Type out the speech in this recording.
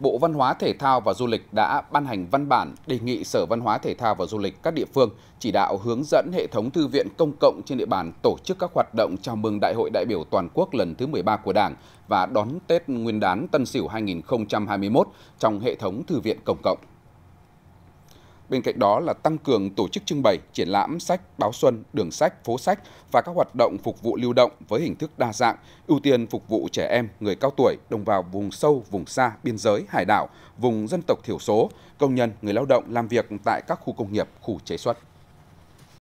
Bộ Văn hóa Thể thao và Du lịch đã ban hành văn bản đề nghị Sở Văn hóa Thể thao và Du lịch các địa phương chỉ đạo hướng dẫn hệ thống thư viện công cộng trên địa bàn tổ chức các hoạt động chào mừng Đại hội đại biểu toàn quốc lần thứ 13 của Đảng và đón Tết Nguyên đán Tân Sửu 2021 trong hệ thống thư viện công cộng bên cạnh đó là tăng cường tổ chức trưng bày triển lãm sách báo xuân đường sách phố sách và các hoạt động phục vụ lưu động với hình thức đa dạng ưu tiên phục vụ trẻ em người cao tuổi đồng bào vùng sâu vùng xa biên giới hải đảo vùng dân tộc thiểu số công nhân người lao động làm việc tại các khu công nghiệp khu chế xuất